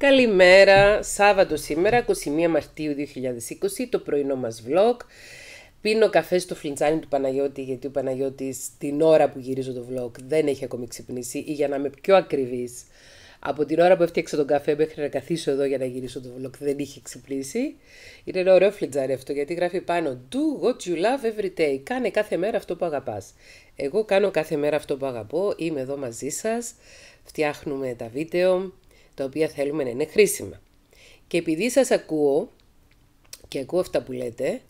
Καλημέρα, Σάββατο σήμερα, 21 Μαρτίου 2020, το πρωινό μας vlog. Πίνω καφέ στο φλιτζάνι του Παναγιώτη, γιατί ο Παναγιώτης την ώρα που γυρίζω το vlog δεν έχει ακόμη ξυπνήσει ή για να είμαι πιο ακριβής. Από την ώρα που έφτιαξα τον καφέ μέχρι να καθίσω εδώ για να γυρίσω το vlog δεν είχε ξυπνήσει. Είναι ένα ωραίο φλιτζάρι αυτό γιατί γράφει πάνω Do what you love every day. Κάνε κάθε μέρα αυτό που αγαπάς. Εγώ κάνω κάθε μέρα αυτό που αγαπώ. Είμαι εδώ μαζί σας. Φτιάχνουμε τα βίντεο τα οποία θέλουμε να είναι χρήσιμα. Και επειδή σας ακούω και ακούω αυτά που λέτε,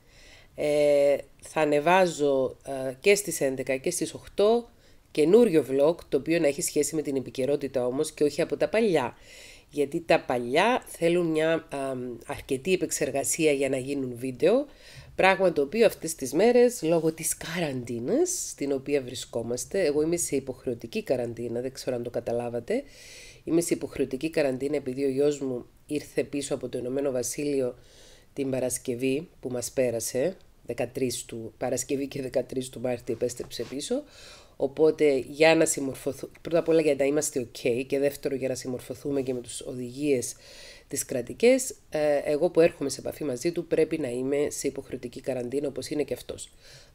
ε, θα ανεβάζω ε, και στις 11 και στις 8 καινούριο vlog, το οποίο να έχει σχέση με την επικαιρότητα όμως και όχι από τα παλιά. Γιατί τα παλιά θέλουν μια ε, αρκετή επεξεργασία για να γίνουν βίντεο, πράγμα το οποίο αυτές τις μέρες, λόγω της καραντίνας στην οποία βρισκόμαστε, εγώ είμαι σε υποχρεωτική καραντίνα, δεν ξέρω αν το καταλάβατε, Είμαι σε υποχρεωτική καραντίνα επειδή ο γιος μου ήρθε πίσω από το Ηνωμένο Βασίλειο την Παρασκευή που μας πέρασε, 13 του, Παρασκευή και 13 του Μάρτη επέστρεψε πίσω. Οπότε για να συμμορφωθούμε, πρώτα απ' όλα για να είμαστε ok και δεύτερο για να συμμορφωθούμε και με τους οδηγίες τις κρατικές, ε, εγώ που έρχομαι σε επαφή μαζί του πρέπει να είμαι σε υποχρεωτική καραντίνα όπως είναι και αυτός.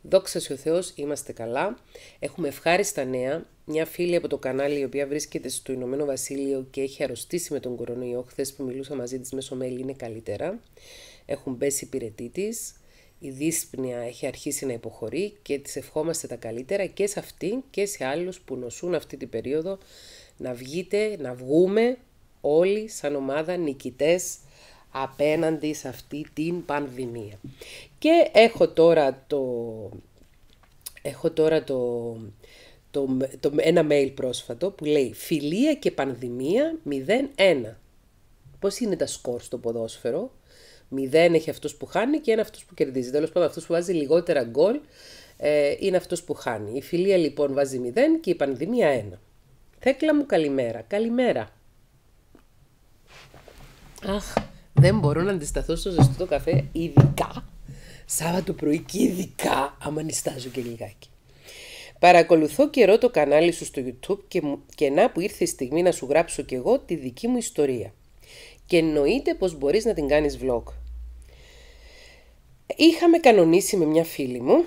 Δόξα ο Θεός, είμαστε καλά. Έχουμε ευχάριστα νέα. Μια φίλη από το κανάλι η οποία βρίσκεται στο Ηνωμένο Βασίλειο και έχει αρρωστήσει με τον κορονοϊό χθες που μιλούσα μαζί της μέσω mail είναι καλύτερα. Έχουν πέσει υπηρετή της. Η δύσπνοια έχει αρχίσει να υποχωρεί και της ευχόμαστε τα καλύτερα και σε αυτή και σε άλλους που νοσούν αυτή την περίοδο να βγείτε, να βγούμε, όλοι σαν ομάδα νικητές απέναντι σε αυτή την πανδημία. Και έχω τώρα το... Έχω τώρα το, το, ένα mail πρόσφατο που λέει «Φιλία και πανδημία 0-1». Πώς είναι τα σκορ στο ποδόσφαιρο. 0 έχει αυτός που χάνει και ένα αυτός που κερδίζει. Τέλος πάντων αυτός που βάζει λιγότερα γκολ ε, είναι αυτός που χάνει. Η φιλία λοιπόν βάζει 0 και η πανδημία 1. Θέκλα μου καλημέρα. Καλημέρα. Αχ, δεν μπορώ να αντισταθώ στο ζεστό το καφέ, ειδικά Σάββατο πρωί και ειδικά άμα νιστάζω και λιγάκι. Παρακολουθώ καιρό το κανάλι σου στο YouTube και, και να που ήρθε η στιγμή να σου γράψω κι εγώ τη δική μου ιστορία. Και εννοείται πως μπορείς να την κάνεις vlog. Είχαμε κανονίσει με μια φίλη μου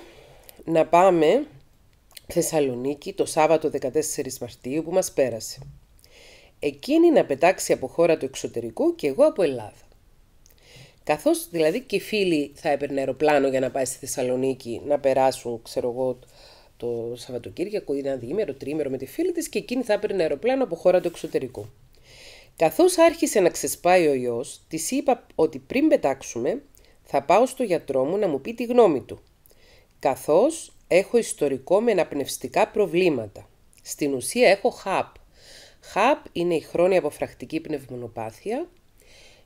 να πάμε Θεσσαλονίκη το Σάββατο 14 Μαρτίου που μας πέρασε εκείνη να πετάξει από χώρα του εξωτερικού και εγώ από Ελλάδα. Καθώς δηλαδή και οι φίλοι θα έπαιρνε αεροπλάνο για να πάει στη Θεσσαλονίκη να περάσουν, ξέρω εγώ, το Σαββατοκύριακο ή ένα διήμερο, τρίμερο με τη φίλη της και εκείνη θα έπαιρνε αεροπλάνο από χώρα του εξωτερικού. Καθώς άρχισε να ξεσπάει ο ιός, της είπα ότι πριν πετάξουμε θα πάω στο γιατρό μου να μου πει τη γνώμη του. Καθώς έχω ιστορικό με αναπνευστικά προβλήματα. Στην ουσία έχω χαπ. ΧΑΠ είναι η χρόνια αποφρακτική πνευμονοπάθεια.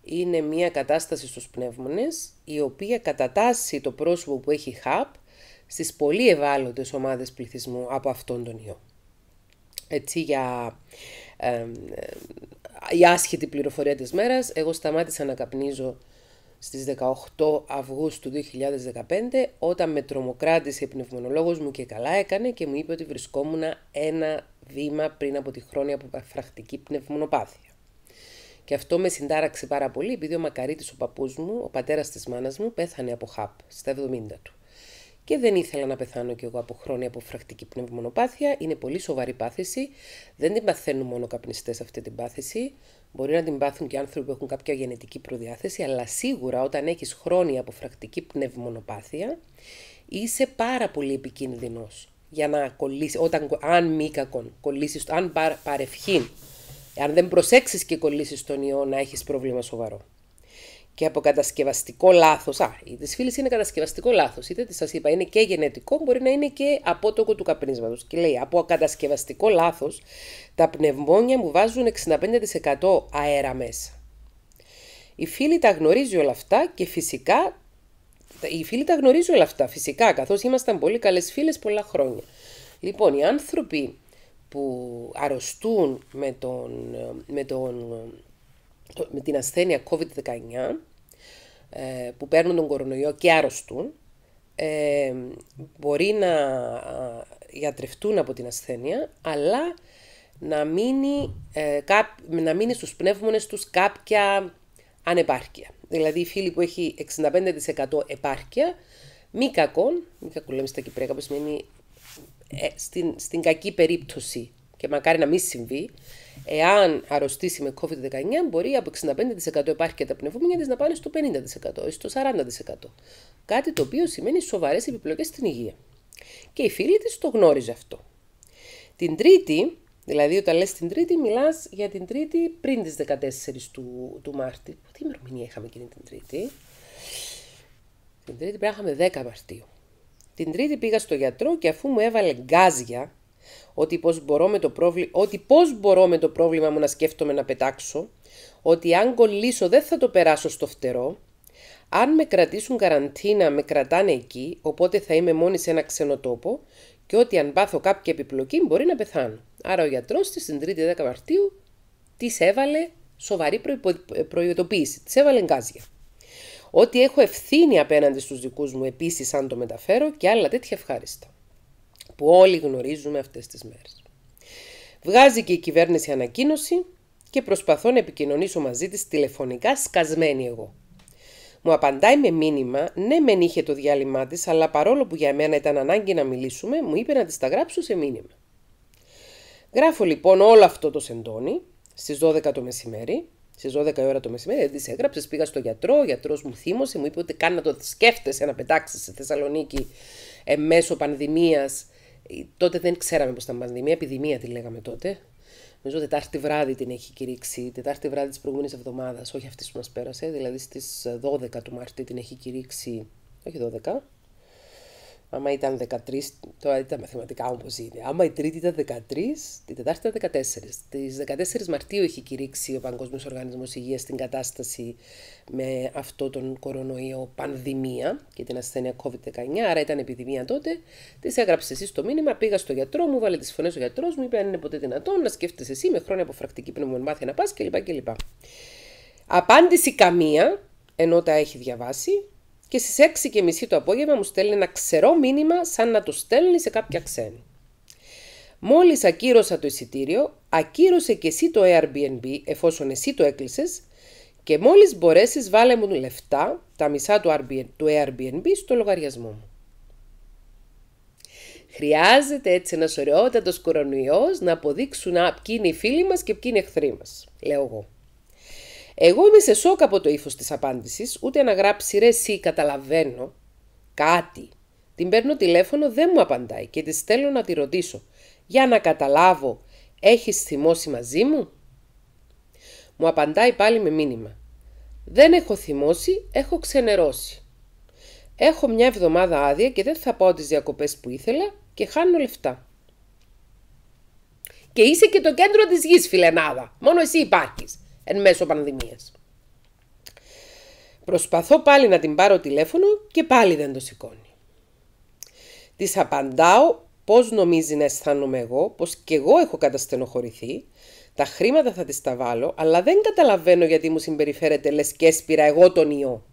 Είναι μια κατάσταση στους πνεύμονες η οποία κατατάσσει το πρόσωπο που έχει ΧΑΠ στις πολύ ευάλωτες ομάδες πληθυσμού από αυτόν τον ιό. Έτσι για ε, ε, η πληροφορία της μέρας, εγώ σταμάτησα να καπνίζω στις 18 Αυγούστου 2015 όταν με τρομοκράτησε η πνευμονολόγος μου και καλά έκανε και μου είπε ότι βρισκόμουν ένα βήμα πριν από τη χρόνια από φρακτική πνευμονοπάθεια. Και αυτό με συντάραξε πάρα πολύ επειδή ο μακαρίτης ο παππούς μου, ο πατέρας της μάνας μου, πέθανε από χαπ στα 70 του και δεν ήθελα να πεθάνω κι εγώ από χρόνια από φρακτική πνευμονοπάθεια. Είναι πολύ σοβαρή πάθηση. Δεν την παθαίνουν μόνο καπνιστές αυτή την πάθηση. Μπορεί να την πάθουν και άνθρωποι που έχουν κάποια γενετική προδιάθεση, αλλά σίγουρα όταν έχεις χρόνια από φρακτική πνευμονοπάθεια, είσαι πάρα πολύ επικίνδυνος για να κολλήσεις. Όταν, αν μη κακόν, κολλήσεις, αν παρευχήν, αν δεν προσέξεις και κολλήσεις τον ιό, να έχεις πρόβλημα σοβαρό και από κατασκευαστικό λάθος, α, η φίλης είναι κατασκευαστικό λάθος, είτε τι σας είπα, είναι και γενετικό, μπορεί να είναι και απότοκο του καπνίσματος. Και λέει, από κατασκευαστικό λάθος, τα πνευμόνια μου βάζουν 65% αέρα μέσα. Η φίλη τα γνωρίζει όλα αυτά και φυσικά, η φίλη τα γνωρίζει όλα αυτά, φυσικά, καθώς ήμασταν πολύ καλές φίλες πολλά χρόνια. Λοιπόν, οι άνθρωποι που αρρωστούν με τον, με τον με την ασθένεια COVID-19 ε, που παίρνουν τον κορονοϊό και άρρωστούν ε, μπορεί να γιατρευτούν από την ασθένεια αλλά να μείνει, ε, κά, να μείνει στους πνεύμονες τους κάποια ανεπάρκεια. Δηλαδή η φίλη που έχει 65% επάρκεια μη κακόν, μη κακό στα κυπρέκα που σημαίνει ε, στην, στην κακή περίπτωση και μακάρι να μην συμβεί, Εάν αρρωστήσει με COVID-19, μπορεί από 65% υπάρχει και τα πνευμόνια της να πάνε στο 50% ή στο 40%. Κάτι το οποίο σημαίνει σοβαρές επιπλοκές στην υγεία. Και η φίλη της το γνώριζε αυτό. Την Τρίτη, δηλαδή όταν λες την Τρίτη, μιλάς για την Τρίτη πριν τις 14 του, του Μάρτη. Τι ημερομηνία είχαμε εκείνη την Τρίτη. Την Τρίτη πρέπει είχαμε 10 Μαρτίου. Την Τρίτη πήγα στο γιατρό και αφού μου έβαλε γκάζια ότι πώς, μπορώ με το πρόβλη... ότι πώς μπορώ με το πρόβλημα μου να σκέφτομαι να πετάξω, ότι αν κολλήσω δεν θα το περάσω στο φτερό, αν με κρατήσουν καραντίνα με κρατάνε εκεί, οπότε θα είμαι μόνη σε ένα ξενοτόπο και ότι αν πάθω κάποια επιπλοκή μπορεί να πεθάνω. Άρα ο γιατρός της την 3η 10 Μαρτίου της έβαλε σοβαρή προειδοποίηση, της έβαλε γκάζια. Ότι έχω ευθύνη απέναντι στους δικούς μου επίσης αν το μεταφέρω και άλλα τέτοια ευχάριστα που όλοι γνωρίζουμε αυτές τις μέρες. Βγάζει και η κυβέρνηση ανακοίνωση και προσπαθώ να επικοινωνήσω μαζί της τηλεφωνικά σκασμένη εγώ. Μου απαντάει με μήνυμα, ναι μεν είχε το διάλειμμά της, αλλά παρόλο που για μένα ήταν ανάγκη να μιλήσουμε, μου είπε να της τα γράψω σε μήνυμα. Γράφω λοιπόν όλο αυτό το σεντόνι στις 12 το μεσημέρι. Στις 12 η ώρα το μεσημέρι, δηλαδή τη έγραψες, πήγα στο γιατρό, ο γιατρός μου θύμωσε, μου είπε ότι καν να το σκέφτεσαι να πετάξεις σε Θεσσαλονίκη μέσω πανδημίας Τότε δεν ξέραμε πώς θα πανδημία, Μια επιδημία τη λέγαμε τότε. Νομίζω Τετάρτη βράδυ την έχει κηρύξει, Τετάρτη βράδυ της προηγούμενης εβδομάδας, όχι αυτής που μας πέρασε, δηλαδή στις 12 του Μαρτίου την έχει κηρύξει, όχι 12, Άμα ήταν 13, τώρα ήταν μαθηματικά όπως είναι. Άμα η Τρίτη ήταν 13, την Τετάρτη ήταν 14. Τι 14 Μαρτίου έχει κηρύξει ο Παγκόσμιος Οργανισμός Υγείας την κατάσταση με αυτό τον κορονοϊό πανδημία και την ασθένεια COVID-19. Άρα ήταν επιδημία τότε. Τη έγραψες εσύ το μήνυμα, πήγα στο γιατρό μου, βάλε τις φωνές ο γιατρός μου, είπε αν είναι ποτέ δυνατόν να σκέφτεσαι εσύ με χρόνια αποφρακτική πνευμονομάθεια να πας κλπ. Απάντηση καμία, ενώ τα έχει διαβάσει, και στις 6.30 το απόγευμα μου στέλνει ένα ξερό μήνυμα σαν να το στέλνει σε κάποια ξένη. Μόλις ακύρωσα το εισιτήριο, ακύρωσε και εσύ το Airbnb εφόσον εσύ το έκλεισες και μόλις μπορέσεις βάλε μου λεφτά, τα μισά του Airbnb στο λογαριασμό μου. Χρειάζεται έτσι ένας ωραιότατος κορονοϊός να αποδείξουν ποιοι είναι οι φίλοι μας και ποιοι είναι οι εχθροί μας, λέω εγώ. Εγώ είμαι σε σοκ από το ύφος της απάντησης, ούτε να γράψει ρε, εσύ καταλαβαίνω κάτι. Την παίρνω τηλέφωνο, δεν μου απαντάει και της στέλνω να τη ρωτήσω. Για να καταλάβω, έχεις θυμώσει μαζί μου. Μου απαντάει πάλι με μήνυμα. Δεν έχω θυμώσει, έχω ξενερώσει. Έχω μια εβδομάδα άδεια και δεν θα πάω τις διακοπές που ήθελα και χάνω λεφτά. Και είσαι και το κέντρο της γης, φιλενάδα. Μόνο εσύ υπάρχεις εν μέσω πανδημίας. Προσπαθώ πάλι να την πάρω τηλέφωνο και πάλι δεν το σηκώνει. Της απαντάω πώς νομίζει να αισθάνομαι εγώ, πως και εγώ έχω καταστενοχωρηθεί, τα χρήματα θα τις τα βάλω, αλλά δεν καταλαβαίνω γιατί μου συμπεριφέρεται λες και έσπηρα εγώ τον ιό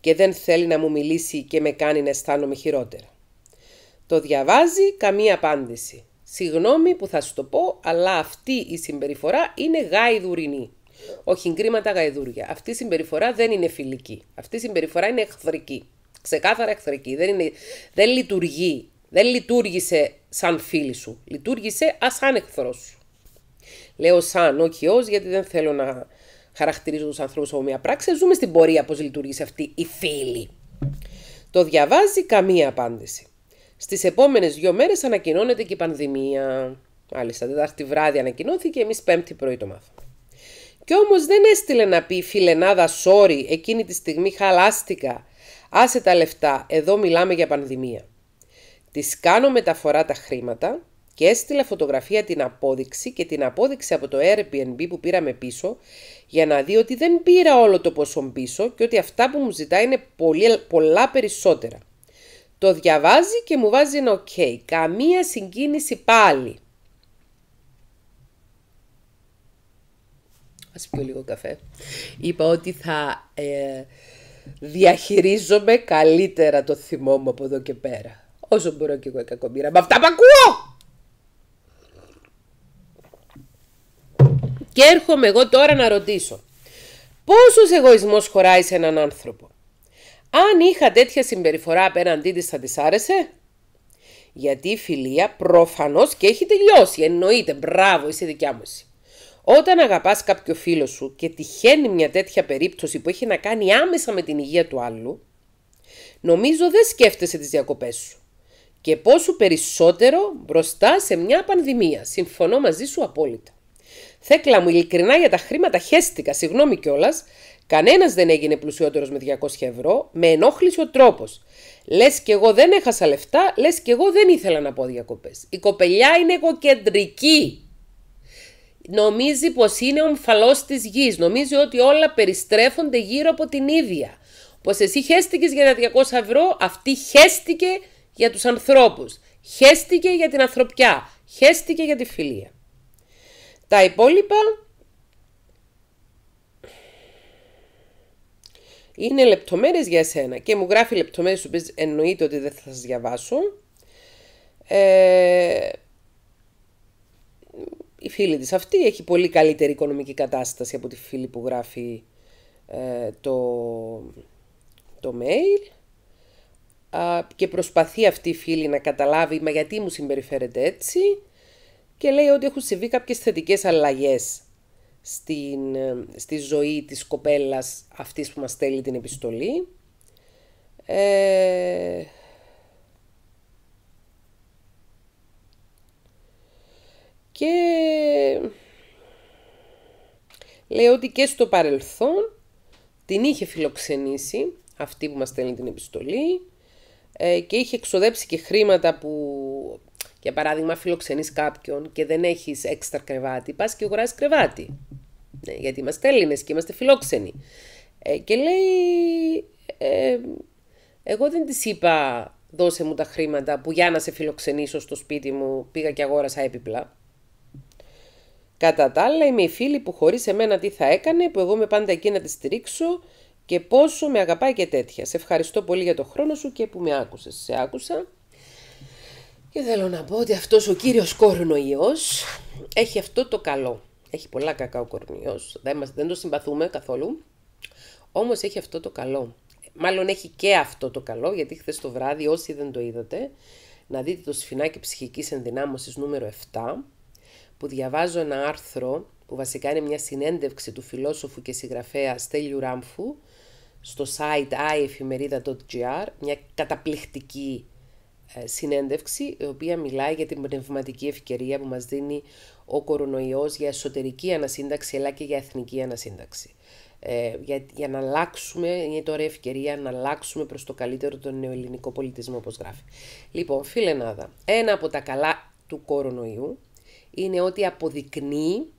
και δεν θέλει να μου μιλήσει και με κάνει να αισθάνομαι χειρότερα. Το διαβάζει, καμία απάντηση. Συγγνώμη που θα σου το πω, αλλά αυτή η συμπεριφορά είναι γάιδουρινή. Όχι γκρίματα, γαϊδούρια. Αυτή η συμπεριφορά δεν είναι φιλική. Αυτή η συμπεριφορά είναι εχθρική. Ξεκάθαρα εχθρική. Δεν, είναι, δεν λειτουργεί. Δεν λειτουργήσε σαν φίλη σου. Λειτουργήσε ασάν σαν εχθρός σου. Λέω σαν, όχι ως, γιατί δεν θέλω να χαρακτηρίζω τους ανθρώπους από μια πράξη. Ζούμε στην πορεία πώς λειτουργήσε αυτή η φίλη. Το διαβάζει καμία απάντηση. Στις επόμενες δύο μέρες ανακοινώνεται και η πανδημία. Μάλιστα, Τετάρτη βράδυ ανακοινώθηκε, εμείς Πέμπτη πρωί το μάθαμε. Κι όμως δεν έστειλε να πει φιλενάδα sorry εκείνη τη στιγμή χαλάστηκα. Άσε τα λεφτά, εδώ μιλάμε για πανδημία. Της κάνω μεταφορά τα χρήματα και έστειλα φωτογραφία την απόδειξη και την απόδειξη από το Airbnb που πήραμε πίσω για να δει ότι δεν πήρα όλο το ποσό πίσω και ότι αυτά που μου ζητά είναι πολύ, πολλά περισσότερα. Το διαβάζει και μου βάζει ένα ok. Καμία συγκίνηση πάλι. Ας πιω λίγο καφέ. Είπα ότι θα ε, διαχειρίζομαι καλύτερα το θυμό μου από εδώ και πέρα. Όσο μπορώ και εγώ η κακομήρα. Με αυτά που ακούω! Και έρχομαι εγώ τώρα να ρωτήσω. Πόσος εγωισμός χωράει σε έναν άνθρωπο. Αν είχα τέτοια συμπεριφορά απέναντί της θα της άρεσε. Γιατί η φιλία προφανώς και έχει τελειώσει. Εννοείται. Μπράβο, είσαι δικιά μου εσύ. Όταν αγαπάς κάποιο φίλο σου και τυχαίνει μια τέτοια περίπτωση που έχει να κάνει άμεσα με την υγεία του άλλου, νομίζω δεν σκέφτεσαι τις διακοπές σου. Και πόσο περισσότερο μπροστά σε μια πανδημία. Συμφωνώ μαζί σου απόλυτα. Θέκλα μου, ειλικρινά για τα χρήματα χέστηκα, συγγνώμη κιόλας. Κανένας δεν έγινε πλουσιότερος με 200 ευρώ, με ενόχλησε ο τρόπος. Λες κι εγώ δεν έχασα λεφτά, λες κι εγώ δεν ήθελα να πω διακοπές. Η κοπελιά είναι εγωκεντρική νομίζει πως είναι ο ομφαλός της γης, νομίζει ότι όλα περιστρέφονται γύρω από την ίδια. Πως εσύ χέστηκες για τα 200 ευρώ, αυτή χέστηκε για τους ανθρώπους, χέστηκε για την ανθρωπιά, χέστηκε για τη φιλία. Τα υπόλοιπα είναι λεπτομέρειες για σένα και μου γράφει λεπτομέρειες που εννοείται ότι δεν θα σας διαβάσω. Ε, η φίλη της αυτή έχει πολύ καλύτερη οικονομική κατάσταση από τη φίλη που γράφει ε, το, το mail α, και προσπαθεί αυτή η φίλη να καταλάβει μα γιατί μου συμπεριφέρεται έτσι και λέει ότι έχουν συμβεί κάποιες θετικές αλλαγές στην, ε, στη ζωή της κοπέλας αυτής που μας στέλνει την επιστολή. Ε, Και λέει ότι και στο παρελθόν την είχε φιλοξενήσει αυτή που μας στέλνει την επιστολή ε, και είχε εξοδέψει και χρήματα που για παράδειγμα φιλοξενείς κάποιον και δεν έχεις έξτρα κρεβάτι, πας και αγοράζεις κρεβάτι. Ναι, γιατί είμαστε Έλληνες και είμαστε φιλόξενοι. Ε, και λέει, ε, εγώ δεν της είπα δώσε μου τα χρήματα που για να σε φιλοξενήσω στο σπίτι μου πήγα και αγόρασα έπιπλα. Κατά τα άλλα, είμαι η φίλη που χωρίς εμένα τι θα έκανε, που εγώ είμαι πάντα εκεί να τη στηρίξω και πόσο με αγαπάει και τέτοια. Σε ευχαριστώ πολύ για το χρόνο σου και που με άκουσες. Σε άκουσα. Και θέλω να πω ότι αυτός ο κύριος κορνοιό. έχει αυτό το καλό. Έχει πολλά κακά ο κορνοιό, δεν, το συμπαθούμε καθόλου, Όμως έχει αυτό το καλό. Μάλλον έχει και αυτό το καλό, γιατί χθες το βράδυ όσοι δεν το είδατε, να δείτε το σφινάκι ψυχικής ενδυνάμωσης νούμερο 7, που διαβάζω ένα άρθρο που βασικά είναι μια συνέντευξη του φιλόσοφου και συγγραφέα Στέλιου Ράμφου στο site iefημερίδα.gr, μια καταπληκτική ε, συνέντευξη η οποία μιλάει για την πνευματική ευκαιρία που μας δίνει ο κορονοϊός για εσωτερική ανασύνταξη αλλά και για εθνική ανασύνταξη. Ε, για, να αλλάξουμε, είναι τώρα η ευκαιρία να αλλάξουμε προς το καλύτερο τον νεοελληνικό πολιτισμό όπως γράφει. Λοιπόν, φίλε Νάδα, ένα από τα καλά του κορονοϊού είναι ότι αποδεικνύει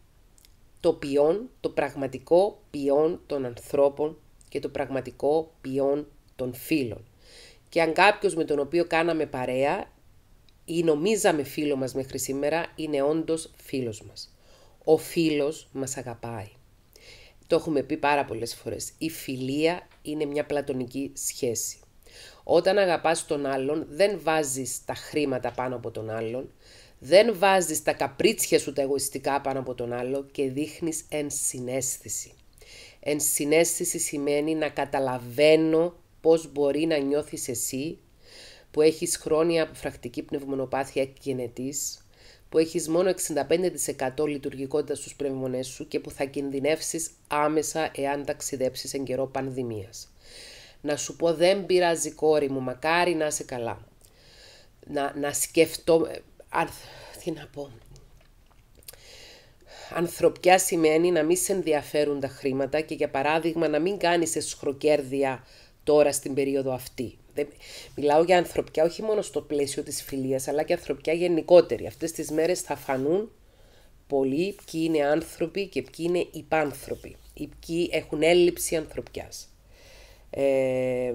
το ποιόν, το πραγματικό ποιόν των ανθρώπων και το πραγματικό ποιόν των φίλων. Και αν κάποιος με τον οποίο κάναμε παρέα ή νομίζαμε φίλο μας μέχρι σήμερα, είναι όντως φίλος μας. Ο φίλος μας αγαπάει. Το έχουμε πει πάρα πολλές φορές. Η φιλία είναι μια πλατωνική σχέση. Όταν αγαπάς τον άλλον, δεν βάζεις τα χρήματα πάνω από τον άλλον, δεν βάζεις τα καπρίτσια σου τα εγωιστικά πάνω από τον άλλο και δείχνεις ενσυναίσθηση. Ενσυναίσθηση σημαίνει να καταλαβαίνω πώς μπορεί να νιώθεις εσύ που έχεις χρόνια φρακτική πνευμονοπάθεια γενετής, που έχεις μόνο 65% λειτουργικότητα στους πνευμονές σου και που θα κινδυνεύσεις άμεσα εάν ταξιδέψεις εν καιρό πανδημίας. Να σου πω δεν πειράζει κόρη μου, μακάρι να είσαι καλά. Να, να σκεφτώ, τι να πω, ανθρωπιά σημαίνει να μην σε ενδιαφέρουν τα χρήματα και για παράδειγμα να μην κάνεις εσχροκέρδια τώρα στην περίοδο αυτή. Δεν... Μιλάω για ανθρωπιά όχι μόνο στο πλαίσιο της φιλίας αλλά και ανθρωπιά γενικότερη. Αυτές τις μέρες θα φανούν πολλοί ποιοι είναι άνθρωποι και ποιοι είναι υπάνθρωποι ή ποιοι έχουν έλλειψη ανθρωπιάς. Ε...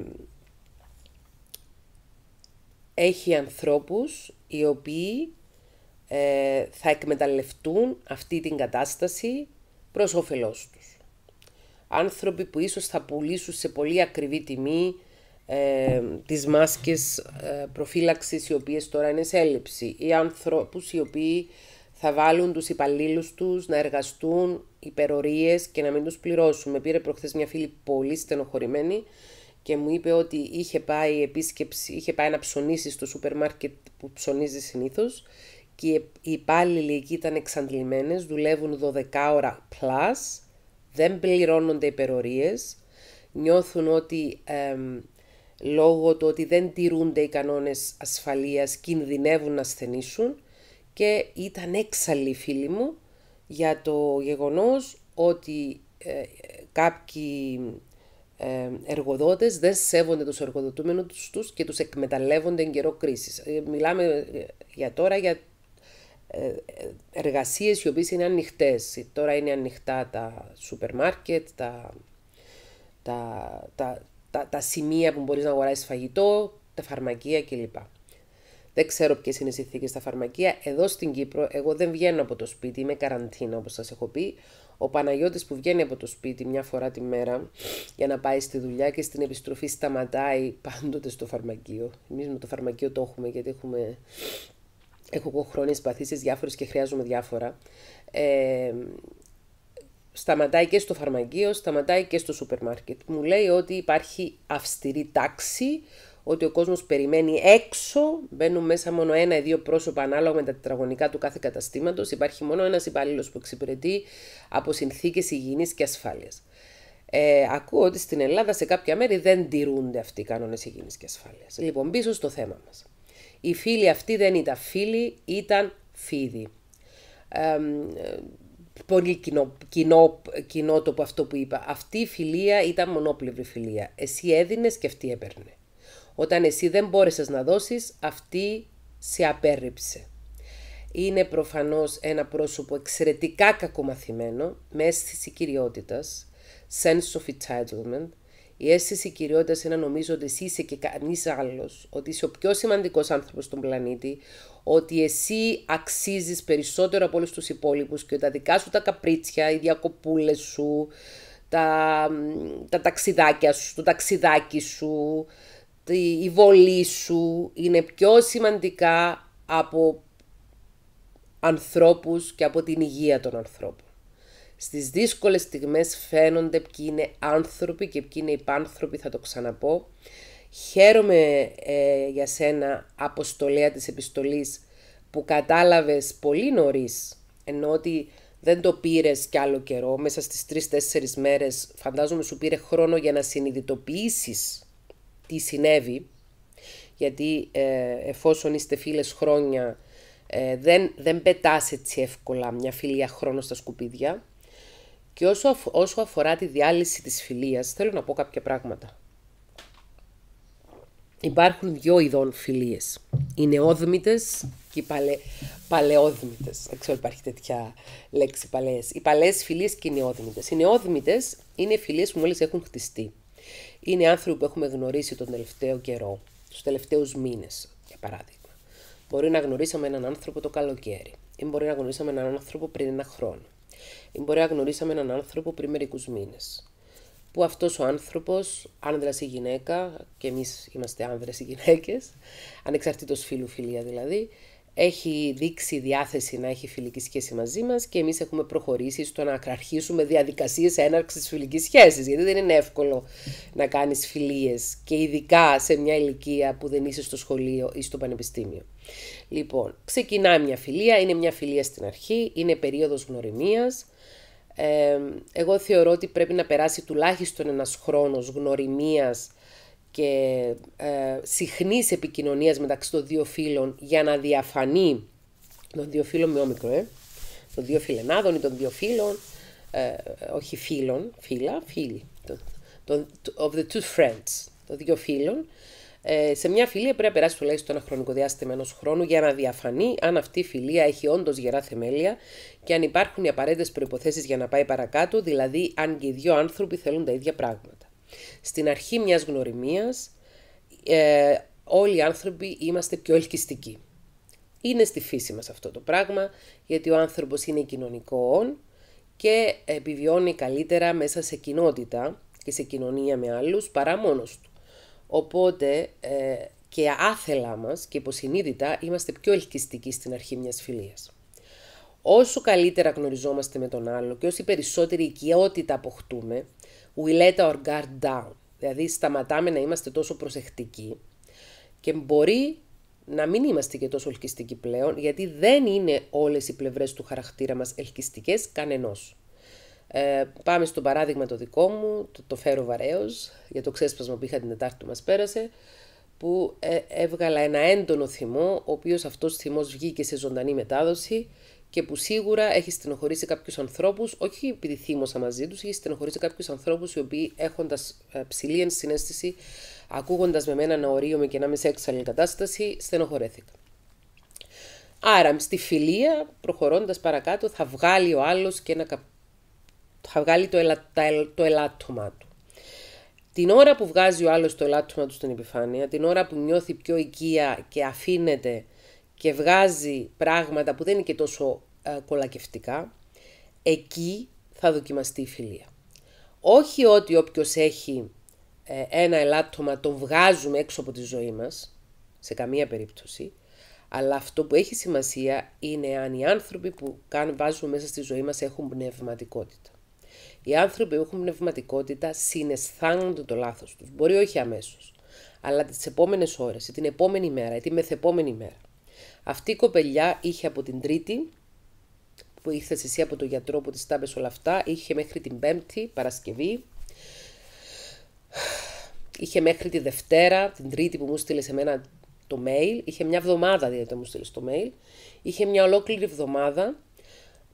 Έχει ανθρώπους οι οποίοι ε, θα εκμεταλλευτούν αυτή την κατάσταση προς όφελός τους. Άνθρωποι που ίσως θα πουλήσουν σε πολύ ακριβή τιμή ε, τις μάσκες ε, προφύλαξης οι οποίες τώρα είναι σε έλλειψη. Οι άνθρωποι οι οποίοι θα βάλουν τους υπαλλήλους τους να εργαστούν υπερορίες και να μην τους πληρώσουν. Με πήρε προχθές μια φίλη πολύ στενοχωρημένη και μου είπε ότι είχε πάει επίσκεψη, είχε πάει να ψωνίσει στο σούπερ μάρκετ που ψωνίζει συνήθως, και οι υπάλληλοι εκεί ήταν εξαντλημένες, δουλεύουν 12 ώρα plus, δεν πληρώνονται υπερορίες. νιώθουν ότι λόγω του ότι δεν τηρούνται οι κανόνες ασφαλείας κινδυνεύουν να ασθενήσουν και ήταν έξαλλοι φίλοι μου για το γεγονός ότι ε, κάποιοι εργοδότες δεν σέβονται τους εργοδοτούμενους τους και τους εκμεταλλεύονται εν καιρό κρίσης. Ε, μιλάμε ε, για τώρα για ε, εργασίες οι οποίες είναι ανοιχτές. Τώρα είναι ανοιχτά τα σούπερ μάρκετ, τα, τα, τα, τα, σημεία που μπορείς να αγοράσεις φαγητό, τα φαρμακεία κλπ. Δεν ξέρω ποιες είναι οι συνθήκες στα φαρμακεία. Εδώ στην Κύπρο, εγώ δεν βγαίνω από το σπίτι, είμαι καραντίνα όπως σας έχω πει. Ο Παναγιώτης που βγαίνει από το σπίτι μια φορά τη μέρα για να πάει στη δουλειά και στην επιστροφή σταματάει πάντοτε στο φαρμακείο. Εμείς με το φαρμακείο το έχουμε γιατί έχουμε... Έχω χρόνιες παθήσεις διάφορες και χρειάζομαι διάφορα. Ε, σταματάει και στο φαρμακείο, σταματάει και στο σούπερ μάρκετ. Μου λέει ότι υπάρχει αυστηρή τάξη ότι ο κόσμος περιμένει έξω, μπαίνουν μέσα μόνο ένα ή δύο πρόσωπα ανάλογα με τα τετραγωνικά του κάθε καταστήματος, υπάρχει μόνο ένας υπάλληλος που εξυπηρετεί από συνθήκες υγιεινής και ασφάλειας. Ε, ακούω ότι στην Ελλάδα σε κάποια μέρη δεν τηρούνται αυτοί οι κανόνες υγιεινής και ασφάλειας. Λοιπόν, πίσω στο θέμα μας. Οι φίλοι αυτοί δεν ήταν φίλοι, ήταν φίδι. Ε, πολύ κοινό, κοινό, κοινότοπο αυτό που είπα. Αυτή η φιλία ήταν μονόπλευρη φιλία. Εσύ έδινες και αυτή έπαιρνε. Όταν εσύ δεν μπόρεσες να δώσεις, αυτή σε απέρριψε. Είναι προφανώς ένα πρόσωπο εξαιρετικά κακομαθημένο, με αίσθηση κυριότητας, sense of entitlement. Η αίσθηση κυριότητας είναι να νομίζω ότι εσύ είσαι και κανείς άλλος, ότι είσαι ο πιο σημαντικός άνθρωπος στον πλανήτη, ότι εσύ αξίζεις περισσότερο από όλους τους υπόλοιπους και τα δικά σου τα καπρίτσια, οι διακοπούλες σου, τα ταξιδάκια σου, το ταξιδάκι σου, η βολή σου είναι πιο σημαντικά από ανθρώπους και από την υγεία των ανθρώπων. Στις δύσκολες στιγμές φαίνονται ποιοι είναι άνθρωποι και ποιοι είναι υπάνθρωποι, θα το ξαναπώ. Χαίρομαι ε, για σένα, αποστολέα της επιστολής, που κατάλαβες πολύ νωρίς, ενώ ότι δεν το πήρες κι άλλο καιρό, μέσα στις 3-4 μέρες, φαντάζομαι σου πήρε χρόνο για να συνειδητοποιήσεις τι συνέβη, γιατί ε, εφόσον είστε φίλες χρόνια ε, δεν, δεν πετάς έτσι εύκολα μια φιλία χρόνο στα σκουπίδια. Και όσο, όσο αφορά τη διάλυση της φιλίας, θέλω να πω κάποια πράγματα. Υπάρχουν δύο ειδών φιλίες. Οι νεόδμητες και οι παλαι... παλαιόδμητες. Δεν ξέρω υπάρχει τέτοια λέξη παλαιές. Οι παλαιές φιλίες και οι νεόδμητες. Οι νεόδμητες είναι φιλίες που μόλις έχουν χτιστεί. Είναι άνθρωποι που έχουμε γνωρίσει τον τελευταίο καιρό, τους τελευταίους μήνες, για παράδειγμα. Μπορεί να γνωρίσαμε έναν άνθρωπο το καλοκαίρι, ή μπορεί να γνωρίσαμε έναν άνθρωπο πριν ένα χρόνο, ή μπορεί να γνωρίσαμε έναν άνθρωπο πριν μερικούς μήνες. Που αυτός ο άνθρωπος, άνδρας ή γυναίκα, και εμείς είμαστε άνδρες ή γυναίκες, ανεξαρτήτως φίλου φιλία δηλαδή, έχει δείξει διάθεση να έχει φιλική σχέση μαζί μας και εμείς έχουμε προχωρήσει στο να αρχίσουμε διαδικασίες έναρξης φιλικής σχέσης. Γιατί δεν είναι εύκολο να κάνεις φιλίες και ειδικά σε μια ηλικία που δεν είσαι στο σχολείο ή στο πανεπιστήμιο. Λοιπόν, ξεκινάει μια φιλία, είναι μια φιλία στην αρχή, είναι περίοδος γνωριμίας. Ε, εγώ θεωρώ ότι πρέπει να περάσει τουλάχιστον ένας χρόνος γνωριμίας και ε, συχνής επικοινωνίας μεταξύ των δύο φίλων για να διαφανεί των δύο φίλων με όμικρο, ε, των δύο φιλενάδων ή των δύο φίλων, ε, όχι φίλων, φίλα, φίλοι, Το of the two friends, των δύο φίλων, ε, σε μια φιλία πρέπει να περάσει τουλάχιστον ένα χρονικό διάστημα ενός χρόνου για να διαφανεί αν αυτή η φιλία έχει όντως γερά θεμέλια και αν υπάρχουν οι απαραίτητες προποθέσει για να πάει παρακάτω, δηλαδή αν και οι δύο άνθρωποι θέλουν τα ίδια πράγματα. Στην αρχή μιας γνωριμίας ε, όλοι οι άνθρωποι είμαστε πιο ελκυστικοί. Είναι στη φύση μας αυτό το πράγμα, γιατί ο άνθρωπος είναι κοινωνικό και επιβιώνει καλύτερα μέσα σε κοινότητα και σε κοινωνία με άλλους παρά μόνος του. Οπότε ε, και άθελά μας και υποσυνείδητα είμαστε πιο ελκυστικοί στην αρχή μιας φιλίας. Όσο καλύτερα γνωριζόμαστε με τον άλλο και όση περισσότερη οικειότητα αποκτούμε, we let our guard down. Δηλαδή σταματάμε να είμαστε τόσο προσεκτικοί και μπορεί να μην είμαστε και τόσο ελκυστικοί πλέον, γιατί δεν είναι όλες οι πλευρές του χαρακτήρα μας ελκυστικές κανενός. Ε, πάμε στο παράδειγμα το δικό μου, το, το φέρω βαρέως, για το ξέσπασμα που είχα την Τετάρτη που μας πέρασε, που ε, έβγαλα ένα έντονο θυμό, ο οποίος αυτός θυμός βγήκε σε ζωντανή μετάδοση και που σίγουρα έχει στενοχωρήσει κάποιους ανθρώπους, όχι επειδή θύμωσα μαζί τους, έχει στενοχωρήσει κάποιους ανθρώπους οι οποίοι έχοντας ε, ψηλή ενσυναίσθηση, ακούγοντας με μένα να ορίομαι και να είμαι σε έξαλλη κατάσταση, στενοχωρέθηκα. Άρα, στη φιλία, προχωρώντας παρακάτω, θα βγάλει ο άλλος και θα βγάλει το, ελα... το ελάττωμά του. Την ώρα που βγάζει ο άλλος το ελάττωμα του στην επιφάνεια, την ώρα που νιώθει πιο οικία και αφήνεται και βγάζει πράγματα που δεν είναι και τόσο ε, κολακευτικά, εκεί θα δοκιμαστεί η φιλία. Όχι ότι όποιος έχει ε, ένα ελάττωμα τον βγάζουμε έξω από τη ζωή μας, σε καμία περίπτωση, αλλά αυτό που έχει σημασία είναι αν οι άνθρωποι που κάνουν, βάζουν μέσα στη ζωή μας έχουν πνευματικότητα. Οι άνθρωποι που έχουν πνευματικότητα συναισθάνονται το λάθος τους. Μπορεί όχι αμέσως, αλλά τις επόμενες ώρες ή την επόμενη μέρα ή τη μεθεπόμενη μέρα. Αυτή η κοπελιά είχε από την Τρίτη, που ήρθες εσύ από τον γιατρό που της τάπες όλα αυτά, είχε μέχρι την Πέμπτη, Παρασκευή. Είχε μέχρι τη Δευτέρα, την Τρίτη που μου στείλες σε μένα το mail. Είχε μια εβδομάδα δηλαδή μου στείλες το mail. Είχε μια ολόκληρη εβδομάδα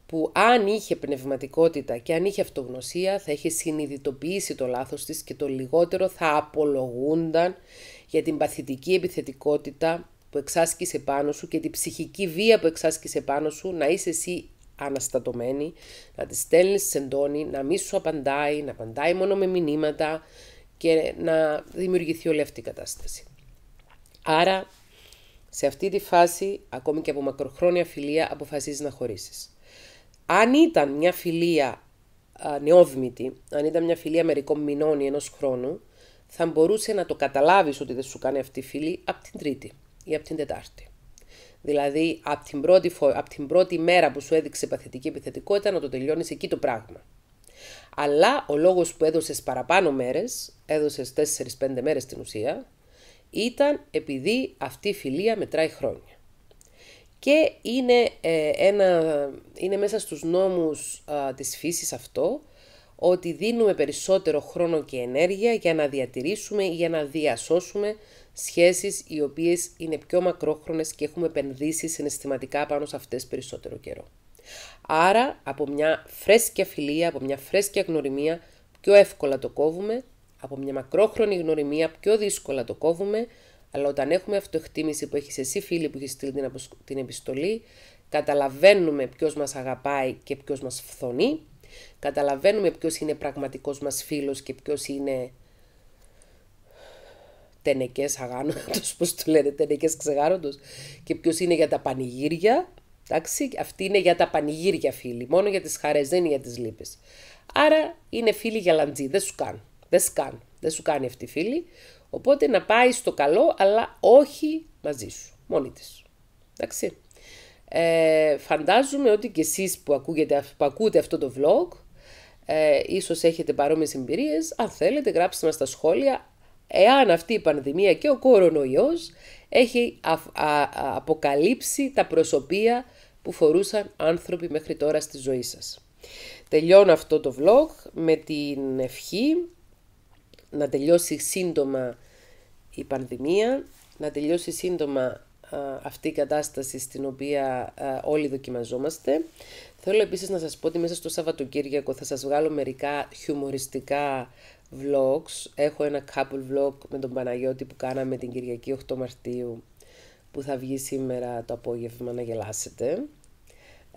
που αν είχε πνευματικότητα και αν είχε αυτογνωσία θα είχε συνειδητοποιήσει το λάθος της και το λιγότερο θα απολογούνταν για την παθητική επιθετικότητα που εξάσκησε πάνω σου και την ψυχική βία που εξάσκησε πάνω σου να είσαι εσύ αναστατωμένη, να τη στέλνεις εντόνι, να μη σου απαντάει, να απαντάει μόνο με μηνύματα και να δημιουργηθεί όλη αυτή η κατάσταση. Άρα, σε αυτή τη φάση, ακόμη και από μακροχρόνια φιλία, αποφασίζεις να χωρίσεις. Αν ήταν μια φιλία νεόδμητη, αν ήταν μια φιλία μερικών μηνών ή ενός χρόνου, θα μπορούσε να το καταλάβεις ότι δεν σου κάνει αυτή η φιλή από την τρίτη ή από την Τετάρτη. Δηλαδή, από την, πρώτη φο... την πρώτη μέρα που σου έδειξε παθητική επιθετικότητα, να το τελειώνεις εκεί το πράγμα. Αλλά ο λόγος που έδωσες παραπάνω μέρες, έδωσες 4-5 μέρες στην ουσία, ήταν επειδή αυτή η φιλία μετράει χρόνια. Και είναι, ε, ένα, είναι μέσα στους νόμους α, της φύσης αυτό, ότι δίνουμε περισσότερο χρόνο και ενέργεια για να διατηρήσουμε ή για να διασώσουμε σχέσεις οι οποίες είναι πιο μακρόχρονες και έχουμε επενδύσει συναισθηματικά πάνω σε αυτές περισσότερο καιρό. Άρα από μια φρέσκια φιλία, από μια φρέσκια γνωριμία πιο εύκολα το κόβουμε, από μια μακρόχρονη γνωριμία πιο δύσκολα το κόβουμε, αλλά όταν έχουμε αυτοεκτίμηση που έχει εσύ φίλη που έχεις στείλει την επιστολή, καταλαβαίνουμε ποιος μας αγαπάει και ποιος μας φθονεί, καταλαβαίνουμε ποιος είναι πραγματικός μας φίλος και ποιος είναι τενεκές αγάνοντο, πώς το λένε, τενεκές ξεγάροντος, και ποιος είναι για τα πανηγύρια. Εντάξει, αυτή είναι για τα πανηγύρια φίλοι, μόνο για τις χαρές, δεν είναι για τις λύπες. Άρα είναι φίλοι για λαντζή, δεν σου κάνουν. Δεν σου κάνουν. Δεν σου κάνει αυτή η φίλη. Οπότε να πάει στο καλό, αλλά όχι μαζί σου, μόνη της. Εντάξει. Ε, φαντάζομαι ότι και εσείς που, που ακούτε αυτό το vlog, ε, ίσως έχετε παρόμοιες εμπειρίες. Αν θέλετε, γράψτε μας στα σχόλια εάν αυτή η πανδημία και ο κορονοϊός έχει αποκαλύψει τα προσωπία που φορούσαν άνθρωποι μέχρι τώρα στη ζωή σας. Τελειώνω αυτό το vlog με την ευχή να τελειώσει σύντομα η πανδημία, να τελειώσει σύντομα αυτή η κατάσταση στην οποία όλοι δοκιμαζόμαστε. Θέλω επίσης να σας πω ότι μέσα στο Σαββατοκύριακο θα σας βγάλω μερικά χιουμοριστικά vlogs. Έχω ένα couple vlog με τον Παναγιώτη που κάναμε την Κυριακή 8 Μαρτίου που θα βγει σήμερα το απόγευμα να γελάσετε.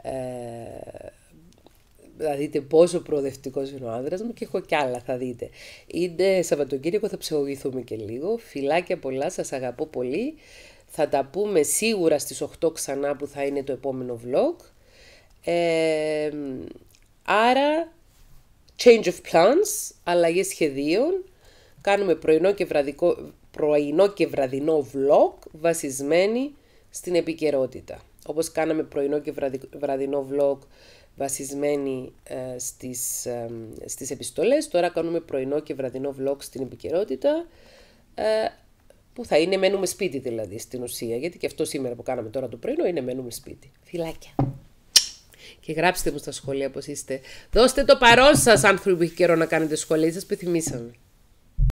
Ε, θα δείτε πόσο προοδευτικός είναι ο άντρα μου και έχω κι άλλα, θα δείτε. Είναι Σαββατοκύριακο, θα ψυχογηθούμε και λίγο. Φιλάκια πολλά, σας αγαπώ πολύ. Θα τα πούμε σίγουρα στις 8 ξανά που θα είναι το επόμενο vlog. Ε, άρα Change of plans, αλλαγές σχεδίων. Κάνουμε πρωινό και, βραδικό, πρωινό και βραδινό vlog βασισμένοι στην επικαιρότητα. Όπως κάναμε πρωινό και βραδινό vlog βασισμένοι ε, στις, ε, στις επιστολές, τώρα κάνουμε πρωινό και βραδινό vlog στην επικαιρότητα. Ε, που θα είναι μένουμε σπίτι δηλαδή στην ουσία, γιατί και αυτό σήμερα που κάναμε τώρα το πρωινό είναι μένουμε σπίτι. Φιλάκια! Και γράψτε μου στα σχολεία πώς είστε. Δώστε το παρόν σας, άνθρωποι, που έχει καιρό να κάνετε σχόλια. Σας πεθυμίσαμε.